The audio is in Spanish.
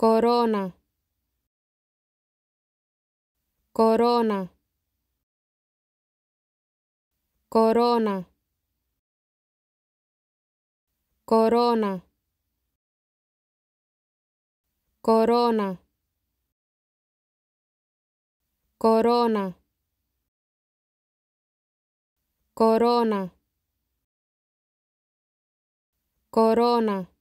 corona, corona, corona, corona, corona, corona, corona, corona.